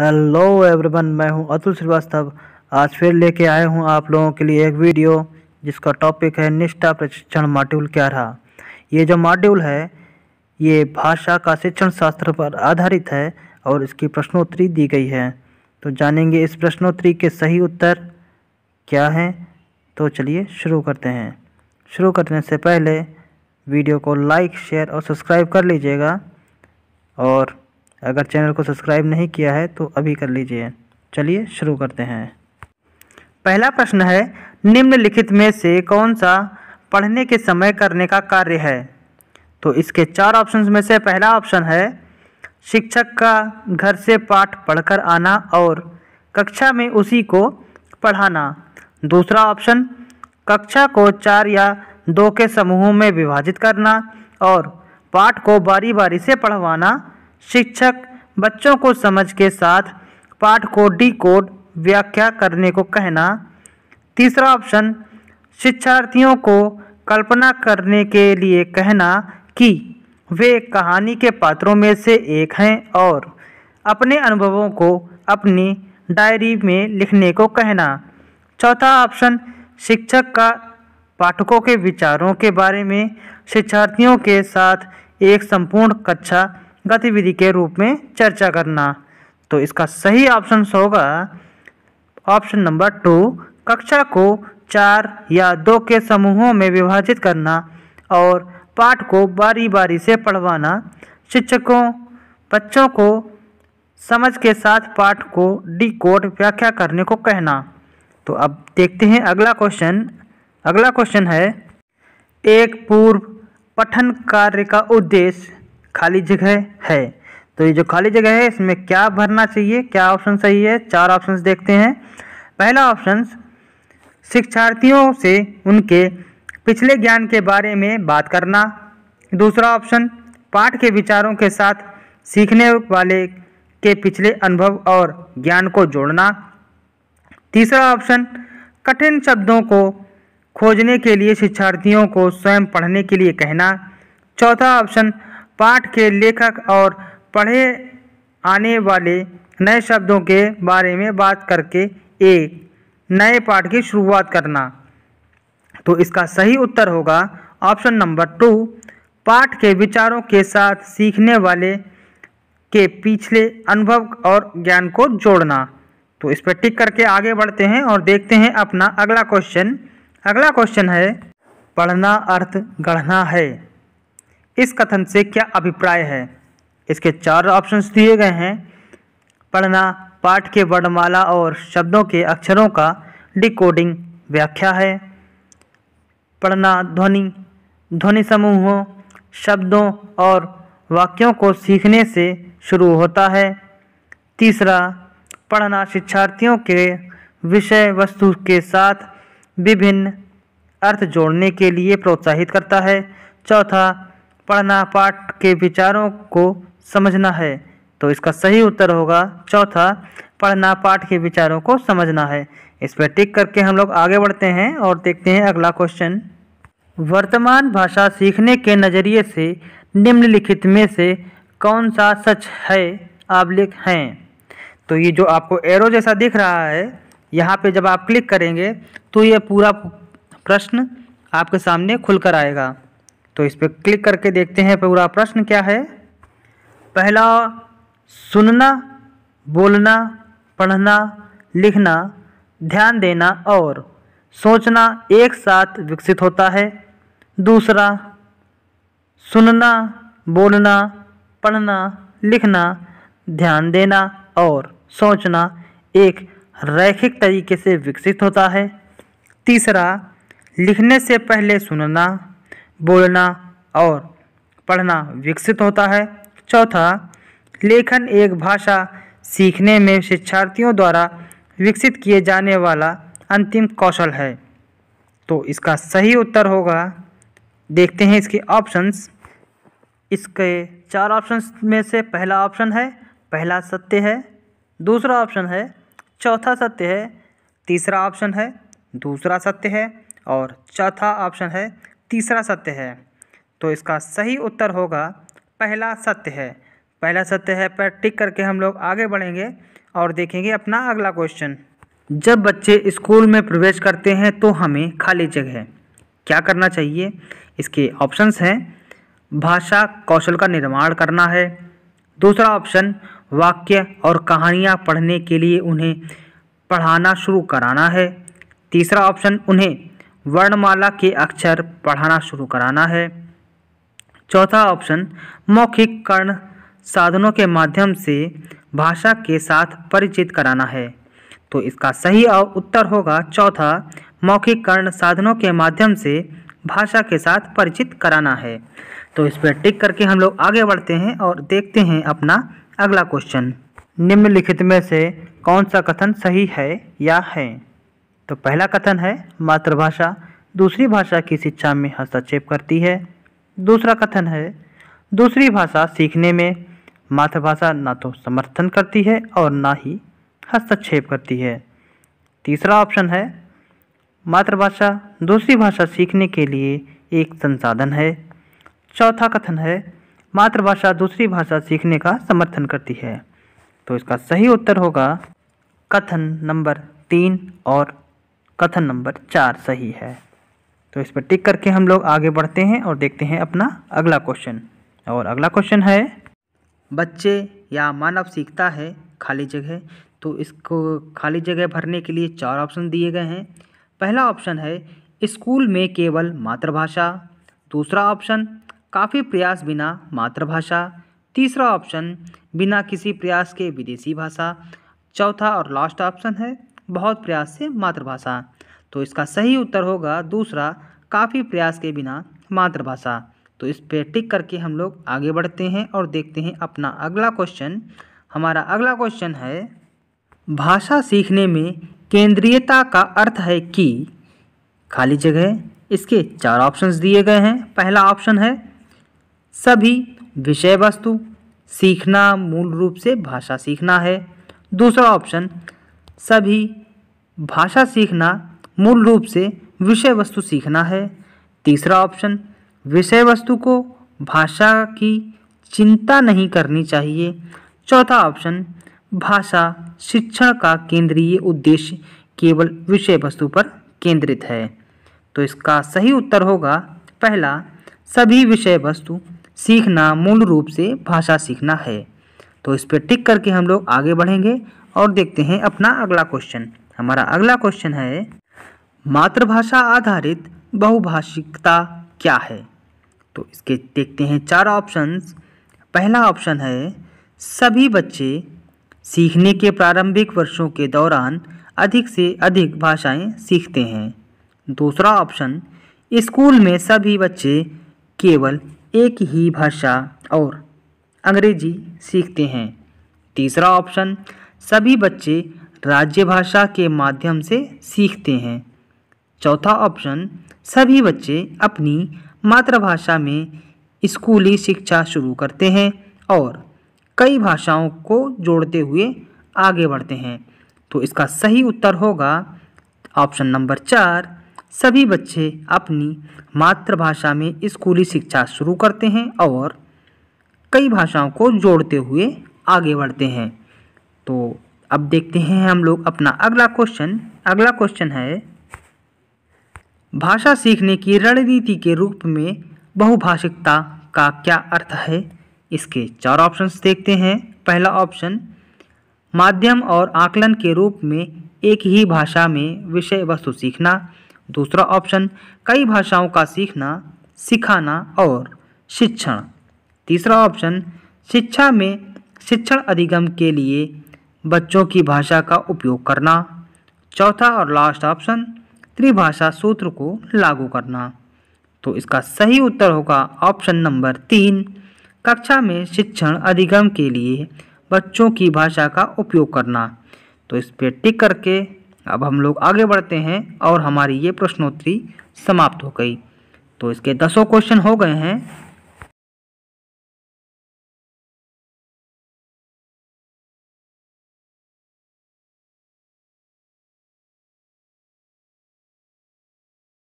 hello everyone मैं हूं अतुल श्रीवास्तव आज फिर लेके आए हूं आप लोगों के लिए एक वीडियो जिसका टॉपिक है निष्ठा प्रशिक्षण मॉड्यूल क्या रहा ये जो मॉड्यूल है ये भाषा का शिक्षण शास्त्र पर आधारित है और इसकी प्रश्नोत्तरी दी गई है तो जानेंगे इस प्रश्नोत्तरी के सही उत्तर क्या हैं तो चलिए शुरू करते हैं शुरू करने से पहले वीडियो को लाइक शेयर और सब्सक्राइब कर लीजिएगा और अगर चैनल को सब्सक्राइब नहीं किया है तो अभी कर लीजिए चलिए शुरू करते हैं पहला प्रश्न है निम्नलिखित में से कौन सा पढ़ने के समय करने का कार्य है तो इसके चार ऑप्शंस में से पहला ऑप्शन है शिक्षक का घर से पाठ पढ़कर आना और कक्षा में उसी को पढ़ाना दूसरा ऑप्शन कक्षा को चार या दो के समूहों में विभाजित करना और पाठ को बारी बारी से पढ़वाना शिक्षक बच्चों को समझ के साथ पाठ को डी कोड व्याख्या करने को कहना तीसरा ऑप्शन शिक्षार्थियों को कल्पना करने के लिए कहना कि वे कहानी के पात्रों में से एक हैं और अपने अनुभवों को अपनी डायरी में लिखने को कहना चौथा ऑप्शन शिक्षक का पाठकों के विचारों के बारे में शिक्षार्थियों के साथ एक संपूर्ण कक्षा गतिविधि के रूप में चर्चा करना तो इसका सही ऑप्शन होगा ऑप्शन नंबर टू कक्षा को चार या दो के समूहों में विभाजित करना और पाठ को बारी बारी से पढ़वाना शिक्षकों बच्चों को समझ के साथ पाठ को डी कोड व्याख्या करने को कहना तो अब देखते हैं अगला क्वेश्चन अगला क्वेश्चन है एक पूर्व पठन कार्य का उद्देश्य खाली जगह है तो ये जो खाली जगह है इसमें क्या भरना चाहिए क्या ऑप्शन सही है चार ऑप्शन देखते हैं पहला ऑप्शन शिक्षार्थियों से उनके पिछले ज्ञान के बारे में बात करना दूसरा ऑप्शन पाठ के विचारों के साथ सीखने वाले के पिछले अनुभव और ज्ञान को जोड़ना तीसरा ऑप्शन कठिन शब्दों को खोजने के लिए शिक्षार्थियों को स्वयं पढ़ने के लिए कहना चौथा ऑप्शन पाठ के लेखक और पढ़े आने वाले नए शब्दों के बारे में बात करके एक नए पाठ की शुरुआत करना तो इसका सही उत्तर होगा ऑप्शन नंबर टू पाठ के विचारों के साथ सीखने वाले के पिछले अनुभव और ज्ञान को जोड़ना तो इस पर टिक करके आगे बढ़ते हैं और देखते हैं अपना अगला क्वेश्चन अगला क्वेश्चन है पढ़ना अर्थ गढ़ना है इस कथन से क्या अभिप्राय है इसके चार ऑप्शंस दिए गए हैं पढ़ना पाठ के वर्णमाला और शब्दों के अक्षरों का डिकोडिंग व्याख्या है पढ़ना ध्वनि ध्वनि समूहों शब्दों और वाक्यों को सीखने से शुरू होता है तीसरा पढ़ना शिक्षार्थियों के विषय वस्तु के साथ विभिन्न अर्थ जोड़ने के लिए प्रोत्साहित करता है चौथा पढ़ना पाठ के विचारों को समझना है तो इसका सही उत्तर होगा चौथा पढ़ना पाठ के विचारों को समझना है इस पर टिक करके हम लोग आगे बढ़ते हैं और देखते हैं अगला क्वेश्चन वर्तमान भाषा सीखने के नज़रिए से निम्नलिखित में से कौन सा सच है आप लिख हैं तो ये जो आपको एरो जैसा दिख रहा है यहाँ पे जब आप क्लिक करेंगे तो ये पूरा प्रश्न आपके सामने खुलकर आएगा तो इस पर क्लिक करके देखते हैं पूरा प्रश्न क्या है पहला सुनना बोलना पढ़ना लिखना ध्यान देना और सोचना एक साथ विकसित होता है दूसरा सुनना बोलना पढ़ना लिखना ध्यान देना और सोचना एक रैखिक तरीके से विकसित होता है तीसरा लिखने से पहले सुनना बोलना और पढ़ना विकसित होता है चौथा लेखन एक भाषा सीखने में शिक्षार्थियों द्वारा विकसित किए जाने वाला अंतिम कौशल है तो इसका सही उत्तर होगा देखते हैं इसके ऑप्शंस इसके चार ऑप्शंस में से पहला ऑप्शन है पहला सत्य है दूसरा ऑप्शन है चौथा सत्य है तीसरा ऑप्शन है दूसरा सत्य है और चौथा ऑप्शन है तीसरा सत्य है तो इसका सही उत्तर होगा पहला सत्य है पहला सत्य है पर टिक करके हम लोग आगे बढ़ेंगे और देखेंगे अपना अगला क्वेश्चन जब बच्चे स्कूल में प्रवेश करते हैं तो हमें खाली जगह क्या करना चाहिए इसके ऑप्शंस हैं भाषा कौशल का निर्माण करना है दूसरा ऑप्शन वाक्य और कहानियाँ पढ़ने के लिए उन्हें पढ़ाना शुरू कराना है तीसरा ऑप्शन उन्हें वर्णमाला के अक्षर पढ़ाना शुरू कराना है चौथा ऑप्शन मौखिक कर्ण साधनों के माध्यम से भाषा के साथ परिचित कराना है तो इसका सही उत्तर होगा चौथा मौखिक कर्ण साधनों के माध्यम से भाषा के साथ परिचित कराना है तो इस पर टिक करके हम लोग आगे बढ़ते हैं और देखते हैं अपना अगला क्वेश्चन निम्नलिखित में से कौन सा कथन सही है या है तो पहला कथन है मातृभाषा दूसरी भाषा की शिक्षा में हस्तक्षेप करती है दूसरा कथन है दूसरी भाषा सीखने में मातृभाषा ना तो समर्थन करती है और ना ही हस्तक्षेप करती है तीसरा ऑप्शन है मातृभाषा दूसरी भाषा सीखने के लिए एक संसाधन है चौथा कथन है मातृभाषा दूसरी भाषा सीखने का समर्थन करती है तो इसका सही उत्तर होगा कथन नंबर तीन और कथन नंबर चार सही है तो इस पर टिक करके हम लोग आगे बढ़ते हैं और देखते हैं अपना अगला क्वेश्चन और अगला क्वेश्चन है बच्चे या मानव सीखता है खाली जगह तो इसको खाली जगह भरने के लिए चार ऑप्शन दिए गए हैं पहला ऑप्शन है स्कूल में केवल मातृभाषा दूसरा ऑप्शन काफ़ी प्रयास बिना मातृभाषा तीसरा ऑप्शन बिना किसी प्रयास के विदेशी भाषा चौथा और लास्ट ऑप्शन है बहुत प्रयास से मातृभाषा तो इसका सही उत्तर होगा दूसरा काफ़ी प्रयास के बिना मातृभाषा तो इस पे टिक करके हम लोग आगे बढ़ते हैं और देखते हैं अपना अगला क्वेश्चन हमारा अगला क्वेश्चन है भाषा सीखने में केंद्रीयता का अर्थ है कि खाली जगह इसके चार ऑप्शंस दिए गए हैं पहला ऑप्शन है सभी विषय वस्तु सीखना मूल रूप से भाषा सीखना है दूसरा ऑप्शन सभी भाषा सीखना मूल रूप से विषय वस्तु सीखना है तीसरा ऑप्शन विषय वस्तु को भाषा की चिंता नहीं करनी चाहिए चौथा ऑप्शन भाषा शिक्षण का केंद्रीय उद्देश्य केवल विषय वस्तु पर केंद्रित है तो इसका सही उत्तर होगा पहला सभी विषय वस्तु सीखना मूल रूप से भाषा सीखना है तो इस पर टिक करके हम लोग आगे बढ़ेंगे और देखते हैं अपना अगला क्वेश्चन हमारा अगला क्वेश्चन है मातृभाषा आधारित बहुभाषिकता क्या है तो इसके देखते हैं चार ऑप्शंस पहला ऑप्शन है सभी बच्चे सीखने के प्रारंभिक वर्षों के दौरान अधिक से अधिक भाषाएं सीखते हैं दूसरा ऑप्शन स्कूल में सभी बच्चे केवल एक ही भाषा और अंग्रेजी सीखते हैं तीसरा ऑप्शन सभी बच्चे राज्य भाषा के माध्यम से सीखते हैं चौथा ऑप्शन सभी बच्चे अपनी मातृभाषा में स्कूली शिक्षा शुरू करते हैं और कई भाषाओं को जोड़ते हुए आगे बढ़ते हैं तो इसका सही उत्तर होगा ऑप्शन नंबर चार सभी बच्चे अपनी मातृभाषा में स्कूली शिक्षा शुरू करते हैं और कई भाषाओं को जोड़ते हुए आगे बढ़ते हैं तो अब देखते हैं हम लोग अपना अगला क्वेश्चन अगला क्वेश्चन है भाषा सीखने की रणनीति के रूप में बहुभाषिकता का क्या अर्थ है इसके चार ऑप्शंस देखते हैं पहला ऑप्शन माध्यम और आकलन के रूप में एक ही भाषा में विषय वस्तु सीखना दूसरा ऑप्शन कई भाषाओं का सीखना सिखाना और शिक्षण तीसरा ऑप्शन शिक्षा में शिक्षण अधिगम के लिए बच्चों की भाषा का उपयोग करना चौथा और लास्ट ऑप्शन त्रिभाषा सूत्र को लागू करना तो इसका सही उत्तर होगा ऑप्शन नंबर तीन कक्षा में शिक्षण अधिगम के लिए बच्चों की भाषा का उपयोग करना तो इस पर टिक करके अब हम लोग आगे बढ़ते हैं और हमारी ये प्रश्नोत्तरी समाप्त हो गई तो इसके दसों क्वेश्चन हो गए हैं